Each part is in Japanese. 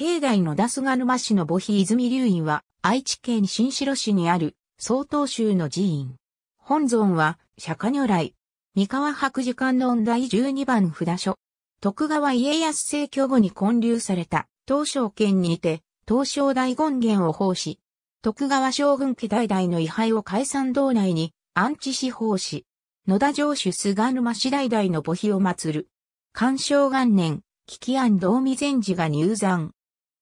境内の出菅沼市の母碑泉流院は、愛知県新城市にある、曹洞宗の寺院。本尊は、釈迦如来。三河白磁観音第12番札所。徳川家康正教後に建立された、東証県にて、東証大権現を奉仕。徳川将軍家代々の位牌を解散道内に、安置し奉仕。野田城主菅沼市代々の母碑を祀る。干渉元年、危機安道未禅寺が入山。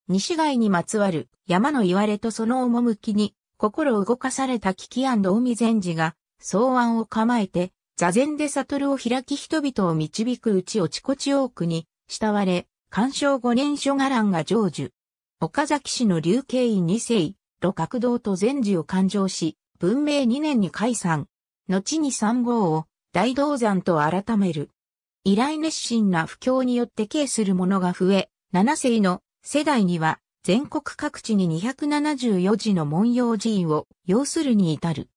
西街にまつわる山の言われとその趣に心動かされた危機大海禅寺が草案を構えて座禅で悟を開き人々を導くうちおちこち多くに慕われ、干渉五年書伽藍が成就。岡崎市の流刑院二世、露角堂と禅寺を勘定し、文明二年に解散。後に三号を大道山と改める。依頼熱心な布教によって敬する者が増え、七世の世代には全国各地に274字の文様寺院を要するに至る。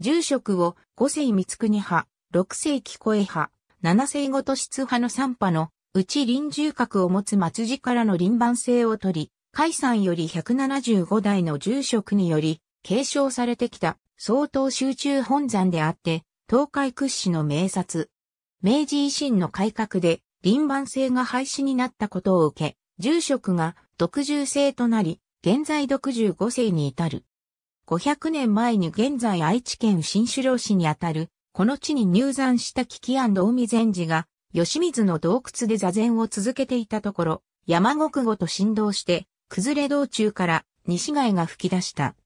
住職を五世三国派、六世紀声派、七世ごと質派の三派のうち臨住閣を持つ末寺からの臨番制を取り、海山より175代の住職により継承されてきた相当集中本山であって、東海屈指の名刹。明治維新の改革で臨番制が廃止になったことを受け、住職が独住制となり、現在独住5世に至る。500年前に現在愛知県新領市にあたる、この地に入山した危機安道海禅寺が、吉水の洞窟で座禅を続けていたところ、山国語と振動して、崩れ道中から西貝が吹き出した。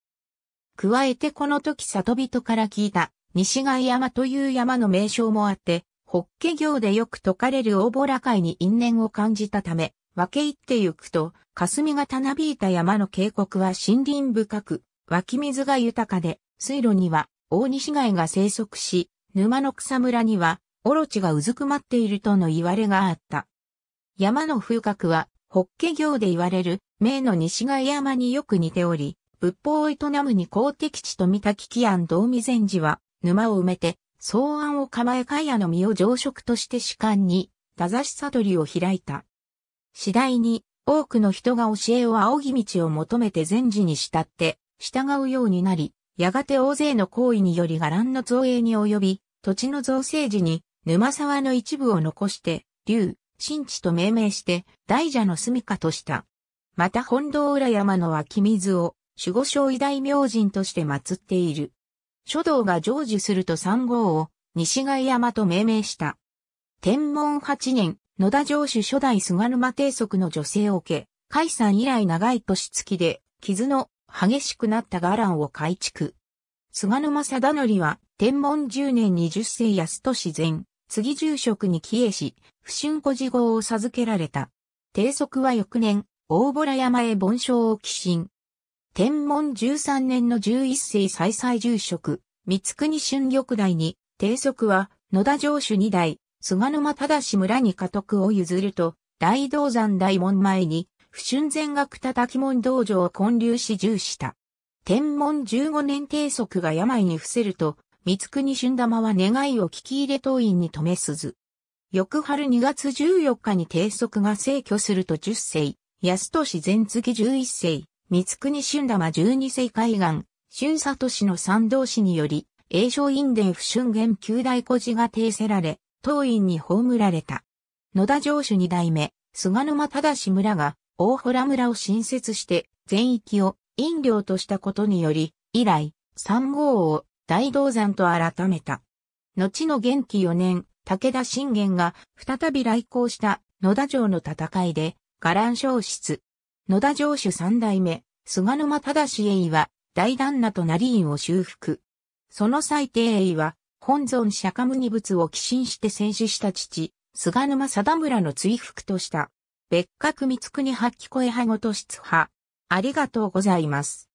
加えてこの時里人から聞いた西貝山という山の名称もあって、ホッ行でよく説かれる大ボラ界に因縁を感じたため、分け入ってゆくと、霞がたなびいた山の渓谷は森林深く、湧き水が豊かで、水路には大西貝が生息し、沼の草むらには、オロチがうずくまっているとの言われがあった。山の風格は、ホッケ行で言われる、名の西貝山によく似ており、仏法を営むに公的地と見た危機案道未禅寺は、沼を埋めて、草案を構えカ屋の実を常食として主観に、だざし悟りを開いた。次第に多くの人が教えを仰ぎ道を求めて善事に慕って従うようになり、やがて大勢の行為により伽藍の造営に及び、土地の造成時に沼沢の一部を残して、竜、新地と命名して、大蛇の住処とした。また本堂裏山の湧き水を守護省偉大明神として祀っている。書道が成就すると三号を西貝山と命名した。天文八年、野田城主初代菅沼定則の女性を受け、海散以来長い年月で、傷の激しくなった伽藍を改築。菅沼貞則は、天文10年20世安自前、次住職に帰依し、不春古事号を授けられた。定則は翌年、大洞山へ盆章を寄進。天文13年の11世再々住職、三国春玉代に、定則は、野田城主二代、菅沼正村に家督を譲ると、大道山大門前に、不春前学叩き門道場を建立し従した。天文15年定則が病に伏せると、三国春玉は願いを聞き入れ当院に止め鈴。翌春2月14日に定則が逝去すると10世、安年前月11世、三国春玉12世海岸、春里氏の三道市により、栄翔院伝不春元旧大古寺が訂せられ、当院に葬られた。野田城主二代目、菅沼忠村が大洞村を新設して全域を飲料としたことにより、以来、三号を大道山と改めた。後の元気四年、武田信玄が再び来航した野田城の戦いで、伽藍消失。野田城主三代目、菅沼忠栄は大旦那と成院を修復。その最低栄は本尊釈迦牟尼仏を寄進して戦死した父、菅沼貞村の追服とした。別格光国八鬼声派ごと出派。ありがとうございます。